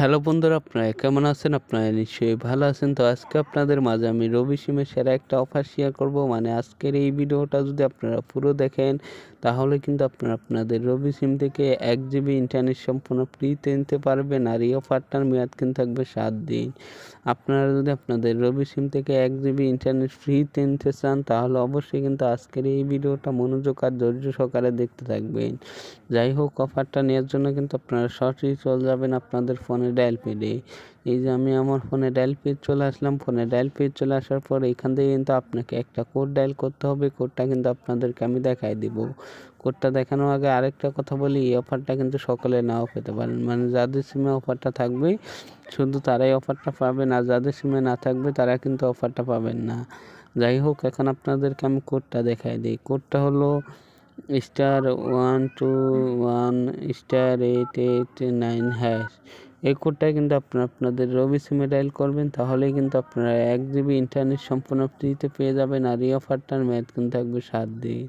hello বন্ধুরা আপনারা কেমন আছেন আপনারা নিশ্চয়ই ভালো আছেন তো আজকে আপনাদের মাঝে আমি রবি সিমের সেরা একটা অফার শেয়ার করব মানে আজকের এই ভিডিওটা যদি আপনারা পুরো দেখেন তাহলে কিন্তু আপনারা আপনাদের রবি সিম থেকে এক জিবি ইন্টারনেট সম্পূর্ণ ফ্রিতে নিতে পারবেন আর এই অফারটার মেয়াদ কিন্তু থাকবে সাত দিন আপনারা যদি আপনাদের রবি সিম থেকে এক জিবি ইন্টারনেট ফ্রিতে নিতে চান তাহলে অবশ্যই কিন্তু আজকের এই ভিডিওটা মনোযোগ আর ধৈর্য সহকারে দেখতে থাকবেন যাই হোক অফারটা নেওয়ার জন্য কিন্তু আপনারা সরাসরি চলে যাবেন আপনাদের ফোনে ফোনে ডায়াল পেডে এই যে আমি আমার ফোনে ডায়াল পেয়ে চলে আসলাম ফোনে ডায়াল পেয়ে চলে আসার পর এখান থেকে কিন্তু আপনাকে একটা কোড ডায়াল করতে হবে কোডটা কিন্তু আপনাদেরকে আমি দেখাই দিব কোডটা দেখানোর আগে আরেকটা কথা বলি এই অফারটা কিন্তু সকলে নাও পেতে পারেন মানে যাদের সিমে অফারটা থাকবে শুধু তারাই অফারটা পাবে না যাদের সিমে না থাকবে তারা কিন্তু অফারটা পাবেন না যাই হোক এখন আপনাদেরকে আমি কোডটা দেখাই দিই কোডটা হলো star one two one star eight eight nine hash এই কোডটা কিন্তু আপনার আপনাদের রবি সিমে ডাইল করবেন তাহলেই কিন্তু আপনারা এক জিবি ইন্টারনেট সম্পূর্ণ ফ্রিতে পেয়ে যাবেন আর এই অফারটার মেয়াদ কিন্তু থাকবে সাত দিন